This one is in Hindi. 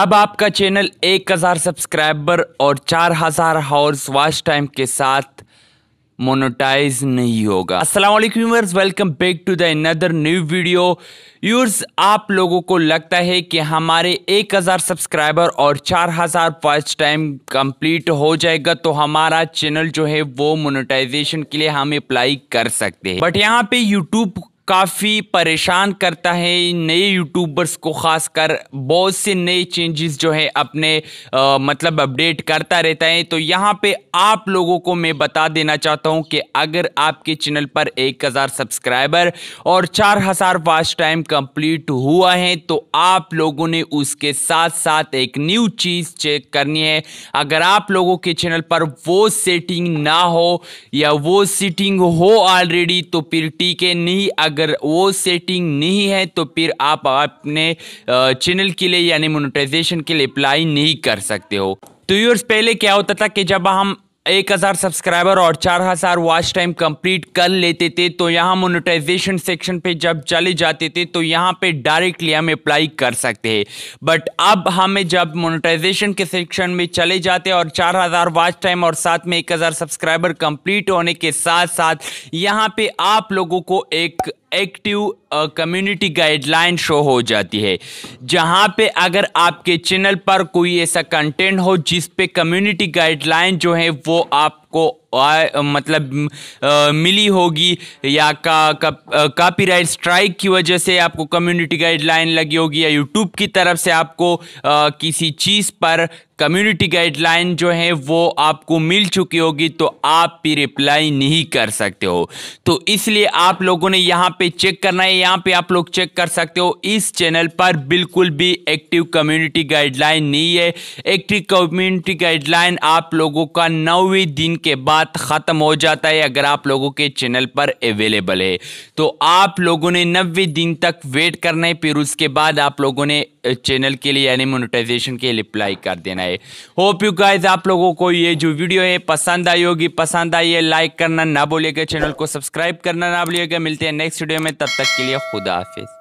अब आपका चैनल 1000 सब्सक्राइबर और 4000 हॉर्स वॉच टाइम के साथ मोनोटाइज नहीं होगा अस्सलाम वालेकुम welcome back to the another new video yours आप लोगों को लगता है कि हमारे 1000 सब्सक्राइबर और 4000 वॉच टाइम कंप्लीट हो जाएगा तो हमारा चैनल जो है वो मोनोटाइजेशन के लिए हम अप्लाई कर सकते हैं बट यहाँ पे यूट्यूब काफ़ी परेशान करता है नए यूट्यूबर्स को खासकर बहुत से नए चेंजेस जो है अपने आ, मतलब अपडेट करता रहता है तो यहाँ पे आप लोगों को मैं बता देना चाहता हूँ कि अगर आपके चैनल पर एक हज़ार सब्सक्राइबर और चार हज़ार वॉच टाइम कंप्लीट हुआ है तो आप लोगों ने उसके साथ साथ एक न्यू चीज़ चेक करनी है अगर आप लोगों के चैनल पर वो सेटिंग ना हो या वो सीटिंग हो ऑलरेडी तो फिर ठीक है नहीं अगर अगर वो सेटिंग नहीं है तो फिर आप अपने चैनल के लिए यानी मोनेटाइजेशन के लिए अप्लाई नहीं कर सकते हो तो यूर्स पहले क्या होता था कि जब हम एक हज़ार सब्सक्राइबर और चार हज़ार वॉच टाइम कंप्लीट कर लेते थे तो यहाँ मोनेटाइजेशन सेक्शन पे जब चले जाते थे तो यहाँ पे डायरेक्टली हम अप्लाई कर सकते हैं बट अब हमें जब मोनेटाइजेशन के सेक्शन में चले जाते और चार हज़ार वॉच टाइम और साथ में एक हज़ार सब्सक्राइबर कंप्लीट होने के साथ साथ यहाँ पे आप लोगों को एक एक्टिव कम्युनिटी गाइडलाइन शो हो जाती है जहाँ पे अगर आपके चैनल पर कोई ऐसा कंटेंट हो जिस पे कम्युनिटी गाइडलाइन जो है वो आप आपको आय मतलब आ, मिली होगी या का, का कॉपीराइट स्ट्राइक की वजह से आपको कम्युनिटी गाइडलाइन लगी होगी या यूट्यूब की तरफ से आपको आ, किसी चीज़ पर कम्युनिटी गाइडलाइन जो है वो आपको मिल चुकी होगी तो आप भी रिप्लाई नहीं कर सकते हो तो इसलिए आप लोगों ने यहाँ पे चेक करना है यहाँ पे आप लोग चेक कर सकते हो इस चैनल पर बिल्कुल भी एक्टिव कम्युनिटी गाइडलाइन नहीं है एक्टिव कम्युनिटी गाइडलाइन आप लोगों का नौवें दिन के बाद ख़त्म हो जाता है अगर आप लोगों के चैनल पर अवेलेबल है तो आप लोगों ने नब्बे दिन तक वेट करना है फिर उसके बाद आप लोगों ने चैनल के लिए यानी मोनेटाइजेशन के लिए अप्लाई कर देना है होप यू गाइज आप लोगों को ये जो वीडियो है पसंद आई होगी पसंद आई है लाइक करना ना बोलेगा चैनल को सब्सक्राइब करना ना भूलिएगा मिलते हैं नेक्स्ट वीडियो में तब तक के लिए खुदा हाफिज़